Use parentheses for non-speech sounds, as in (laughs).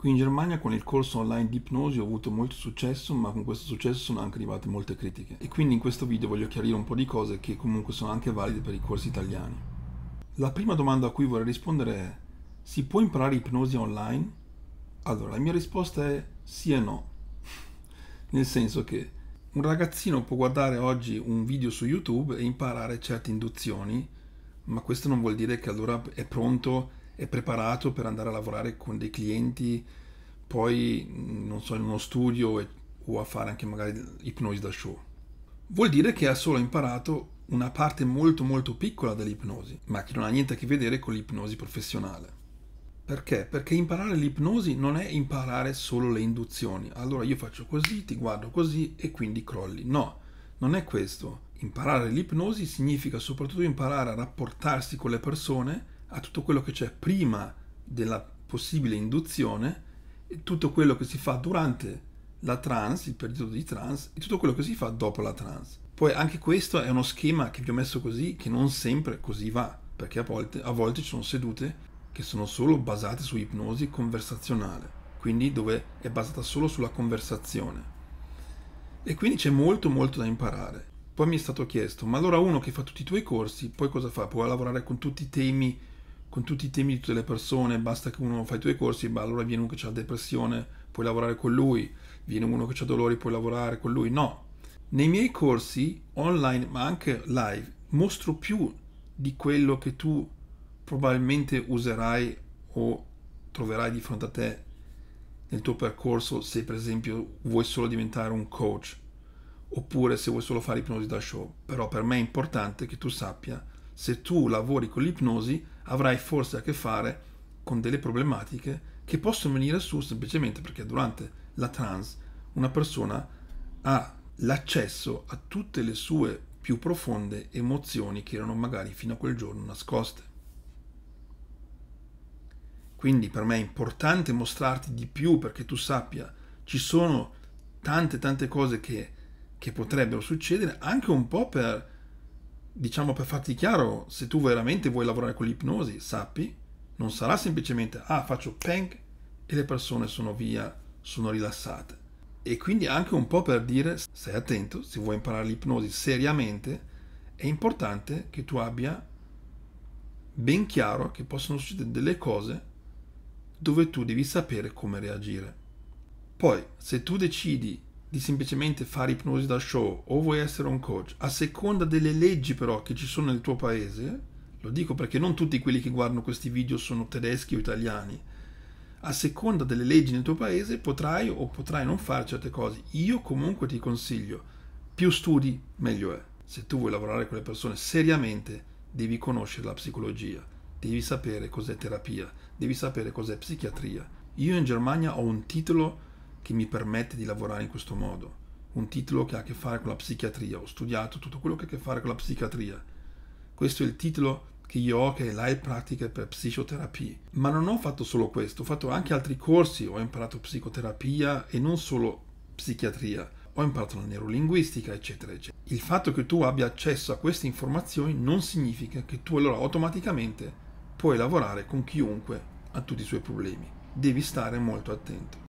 Qui in Germania con il corso online di ipnosi ho avuto molto successo, ma con questo successo sono anche arrivate molte critiche. E quindi in questo video voglio chiarire un po' di cose che comunque sono anche valide per i corsi italiani. La prima domanda a cui vorrei rispondere è si può imparare ipnosi online? Allora, la mia risposta è sì e no. (laughs) Nel senso che un ragazzino può guardare oggi un video su YouTube e imparare certe induzioni, ma questo non vuol dire che allora è pronto è preparato per andare a lavorare con dei clienti poi non so in uno studio e, o a fare anche magari ipnosi da show. Vuol dire che ha solo imparato una parte molto molto piccola dell'ipnosi, ma che non ha niente a che vedere con l'ipnosi professionale. Perché? Perché imparare l'ipnosi non è imparare solo le induzioni. Allora io faccio così, ti guardo così e quindi crolli. No, non è questo. Imparare l'ipnosi significa soprattutto imparare a rapportarsi con le persone a tutto quello che c'è prima della possibile induzione, e tutto quello che si fa durante la trans, il periodo di trans, e tutto quello che si fa dopo la trans. Poi anche questo è uno schema che vi ho messo così, che non sempre così va, perché a volte, a volte ci sono sedute che sono solo basate su ipnosi conversazionale, quindi dove è basata solo sulla conversazione. E quindi c'è molto molto da imparare. Poi mi è stato chiesto, ma allora uno che fa tutti i tuoi corsi, poi cosa fa? Può lavorare con tutti i temi con tutti i temi di tutte le persone, basta che uno fa i tuoi corsi, beh, allora viene uno che ha depressione, puoi lavorare con lui, viene uno che ha dolori, puoi lavorare con lui. No, nei miei corsi online, ma anche live, mostro più di quello che tu probabilmente userai o troverai di fronte a te nel tuo percorso se per esempio vuoi solo diventare un coach oppure se vuoi solo fare ipnosi da show. Però per me è importante che tu sappia se tu lavori con l'ipnosi avrai forse a che fare con delle problematiche che possono venire su semplicemente perché durante la trans una persona ha l'accesso a tutte le sue più profonde emozioni che erano magari fino a quel giorno nascoste. Quindi per me è importante mostrarti di più perché tu sappia ci sono tante tante cose che, che potrebbero succedere anche un po' per diciamo per farti chiaro, se tu veramente vuoi lavorare con l'ipnosi, sappi, non sarà semplicemente ah faccio peng e le persone sono via, sono rilassate. E quindi anche un po' per dire stai attento, se vuoi imparare l'ipnosi seriamente, è importante che tu abbia ben chiaro che possono succedere delle cose dove tu devi sapere come reagire. Poi, se tu decidi di semplicemente fare ipnosi da show o vuoi essere un coach, a seconda delle leggi però che ci sono nel tuo paese, lo dico perché non tutti quelli che guardano questi video sono tedeschi o italiani, a seconda delle leggi nel tuo paese potrai o potrai non fare certe cose. Io comunque ti consiglio, più studi meglio è. Se tu vuoi lavorare con le persone seriamente, devi conoscere la psicologia, devi sapere cos'è terapia, devi sapere cos'è psichiatria. Io in Germania ho un titolo che mi permette di lavorare in questo modo. Un titolo che ha a che fare con la psichiatria. Ho studiato tutto quello che ha a che fare con la psichiatria. Questo è il titolo che io ho, che è Live Pratiche per Psicoterapia. Ma non ho fatto solo questo, ho fatto anche altri corsi. Ho imparato psicoterapia e non solo psichiatria. Ho imparato la neurolinguistica, eccetera, eccetera. Il fatto che tu abbia accesso a queste informazioni non significa che tu allora automaticamente puoi lavorare con chiunque ha tutti i suoi problemi. Devi stare molto attento.